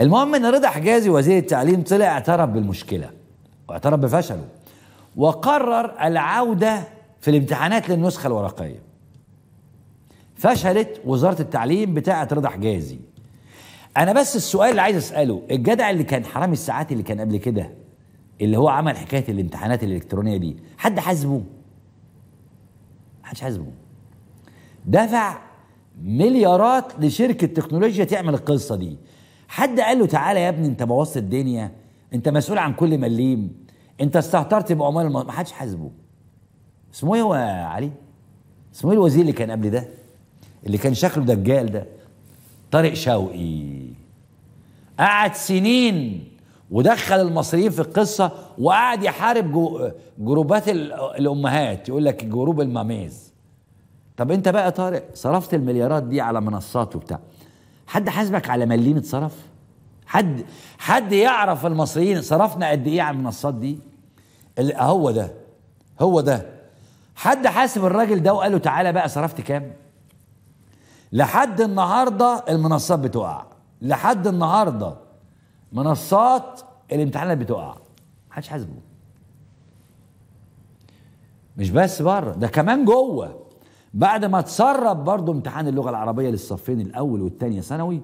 المهم ان رضا حجازي وزير التعليم طلع اعترف بالمشكله واعترف بفشله وقرر العوده في الامتحانات للنسخه الورقيه فشلت وزاره التعليم بتاعه رضا حجازي انا بس السؤال اللي عايز اساله الجدع اللي كان حرامي الساعات اللي كان قبل كده اللي هو عمل حكايه الامتحانات الالكترونيه دي حد حاسبه محدش حاسبه دفع مليارات لشركه تكنولوجيا تعمل القصه دي حد قال له تعالى يا ابني انت بوظت الدنيا انت مسؤول عن كل مليم انت استهترت بعمال ما حدش حاسبه اسمه ايه هو علي اسمه ايه الوزير اللي كان قبل ده اللي كان شكله دجال ده طارق شوقي قعد سنين ودخل المصريين في القصة وقعد يحارب جو جروبات الأمهات يقول لك جروب الماميز طب أنت بقى طارق صرفت المليارات دي على منصات وبتاع حد حاسبك على مليم اتصرف حد حد يعرف المصريين صرفنا قد ايه على المنصات دي اللي هو ده هو ده حد حاسب الراجل ده وقال له تعالى بقى صرفت كام لحد النهارده المنصات بتقع لحد النهارده منصات الامتحانات بتقع محدش حاسبه مش بس بره ده كمان جوه بعد ما تسرب برضه امتحان اللغه العربيه للصفين الاول والثانيه ثانوي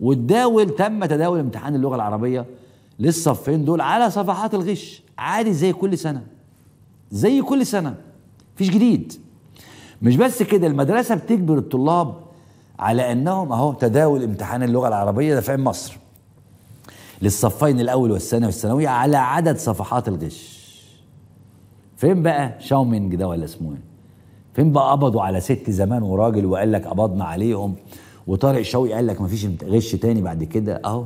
وتداول تم تداول امتحان اللغه العربيه للصفين دول على صفحات الغش عادي زي كل سنه زي كل سنه مفيش جديد مش بس كده المدرسه بتجبر الطلاب على انهم اهو تداول امتحان اللغه العربيه ده في عين مصر للصفين الاول والثاني والثانوي على عدد صفحات الغش فين بقى شاومينج ده ولا اسمه ايه فين بقى قبضوا على ست زمان وراجل وقال لك قبضنا عليهم وطارق شوقي قال لك مفيش غش تاني بعد كده اهو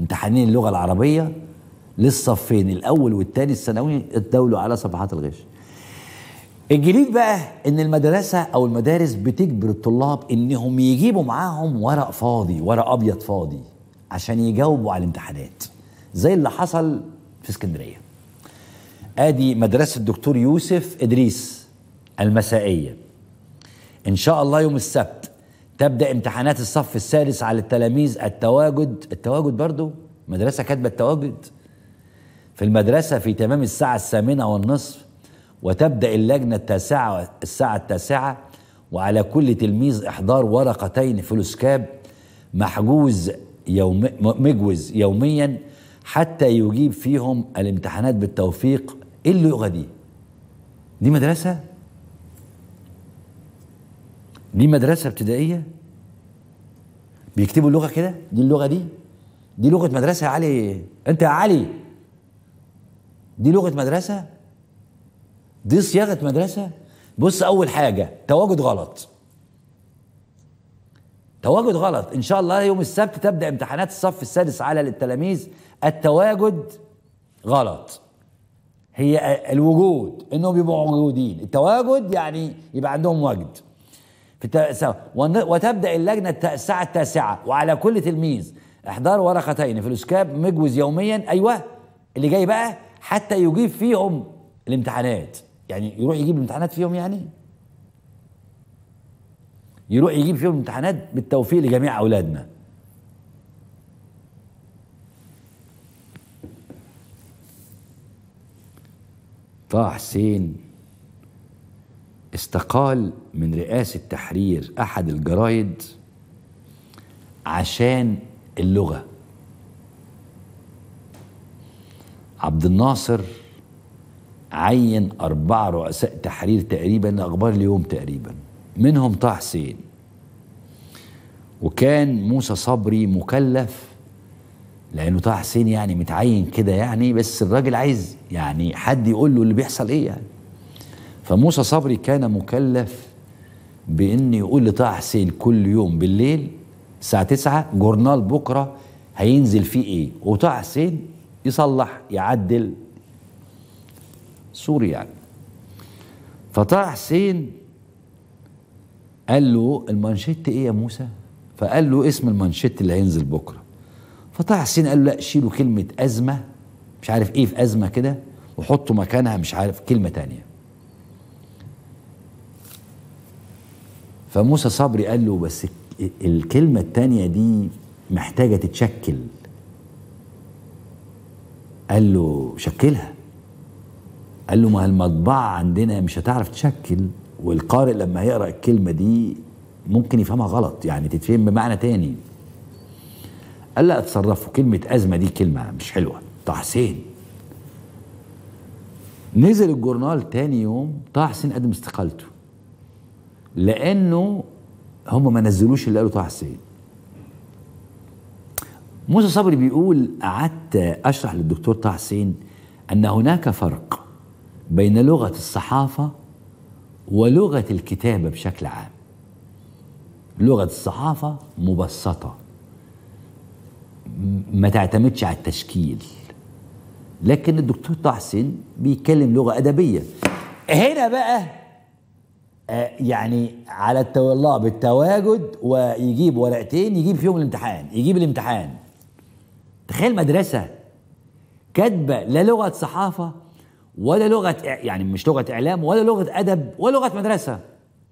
امتحانين اللغه العربيه للصفين الاول والتاني الثانوي اتداولوا على صفحات الغش الجديد بقى ان المدرسه او المدارس بتجبر الطلاب انهم يجيبوا معاهم ورق فاضي ورق ابيض فاضي عشان يجاوبوا على الامتحانات زي اللي حصل في اسكندريه ادي مدرسه الدكتور يوسف ادريس المسائية إن شاء الله يوم السبت تبدأ امتحانات الصف السادس على التلاميذ التواجد التواجد برضو مدرسة كاتبة التواجد في المدرسة في تمام الساعة الثامنة والنصف وتبدأ اللجنة التاسعة الساعة التاسعة وعلى كل تلميذ إحضار ورقتين فلوسكاب محجوز يوم مجوز يوميا حتى يجيب فيهم الامتحانات بالتوفيق ايه اللغة دي؟ دي مدرسة؟ دي مدرسه ابتدائيه بيكتبوا اللغه كده دي اللغه دي دي لغه مدرسه يا علي انت يا علي دي لغه مدرسه دي صياغه مدرسه بص اول حاجه تواجد غلط تواجد غلط ان شاء الله يوم السبت تبدا امتحانات الصف السادس على التلاميذ التواجد غلط هي الوجود انهم يبقوا موجودين التواجد يعني يبقى عندهم وجد في وتبدا اللجنه الساعه التاسعه وعلى كل تلميذ احضار ورقتين في الاسكاب مجوز يوميا ايوه اللي جاي بقى حتى يجيب فيهم الامتحانات يعني يروح يجيب الامتحانات فيهم يعني يروح يجيب فيهم امتحانات بالتوفيق لجميع اولادنا طه حسين استقال من رئاسة تحرير أحد الجرايد عشان اللغة عبد الناصر عين أربع رؤساء تحرير تقريبا أخبار اليوم تقريبا منهم طه حسين وكان موسى صبري مكلف لأنه طه حسين يعني متعين كده يعني بس الراجل عايز يعني حد يقول له اللي بيحصل إيه يعني فموسى صبري كان مكلف بأن يقول لطه حسين كل يوم بالليل الساعة 9 جورنال بكرة هينزل فيه إيه وطه حسين يصلح يعدل سوري يعني فطه حسين قال له المانشيت ايه يا موسى فقال له اسم المانشيت اللي هينزل بكره فطه حسين قال له لا شيلوا كلمه ازمه مش عارف ايه في ازمه كده وحطوا مكانها مش عارف كلمه تانية فموسى صبري قال له بس الكلمة التانية دي محتاجة تتشكل قال له شكلها قال له ما المطبعة عندنا مش هتعرف تشكل والقارئ لما هيقرأ الكلمة دي ممكن يفهمها غلط يعني تتفهم بمعنى تاني قال لا اتصرفوا كلمة أزمة دي كلمة مش حلوة طه حسين نزل الجورنال تاني يوم طه حسين قدم استقالته لانه هم ما نزلوش اللي قالوا طه حسين موسى صبري بيقول قعدت اشرح للدكتور طه حسين ان هناك فرق بين لغه الصحافه ولغه الكتابه بشكل عام لغه الصحافه مبسطه ما تعتمدش على التشكيل لكن الدكتور طه حسين بيتكلم لغه ادبيه هنا بقى آه، يعني على الله التواجد ويجيب ورقتين يجيب فيهم الامتحان يجيب الامتحان تخيل مدرسة كاتبة لا لغة صحافة ولا لغة يعني مش لغة إعلام ولا لغة أدب ولا لغة مدرسة